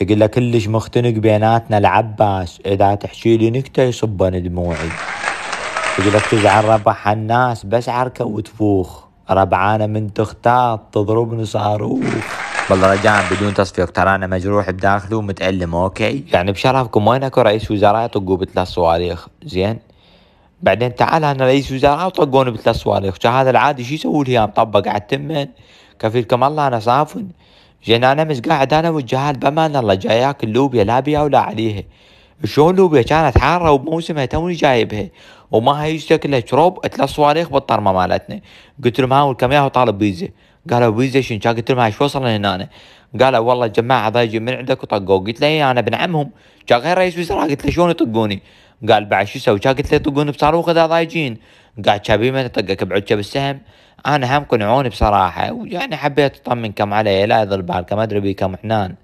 يقول لك كلش مختنق بيناتنا العباس اذا تحشي لي نكته يصبني دموعي يقول لك تزعل ربح الناس بس عركه وتفوخ ربعانه من تختاط تضربني صاروخ والله رجاء بدون تصفيق ترى انا مجروح بداخله ومتألم اوكي يعني بشرفكم وين اكو رئيس وزراء يطقوا بثلاث صواريخ زين بعدين تعال انا رئيس وزراء وطقوني بثلاث صواريخ هذا العادي شو يسوي لي مطبق على التمن كفيلكم الله انا صافن زين انا مش قاعد انا والجهال بمان الله جاياك اللوبيا لا بيها ولا عليها شلون لوبيا كانت حاره وبموسمها توني جايبها وما هي شكلها شروب ثلاث صواريخ بالطرمه مالتنا قلت لهم هاول كم ياهو طالب بيزا قالوا شن شنو قلت لهم شو وصلنا هنا قالوا والله الجماعه ضايجين من عندك وطقوا قلت له إيه، انا ابن عمهم كان غير رئيس وزراء قلت له شلون يطقوني قال بعد شو سوي؟ قلت له طقون بصاروخ اذا ضايجين قال كابي ما تطقك بعدكه بالسهم انا هم قنعوني بصراحه ويعني حبيت اطمنكم عليه لا يضل بالكم ادري بيكم حنان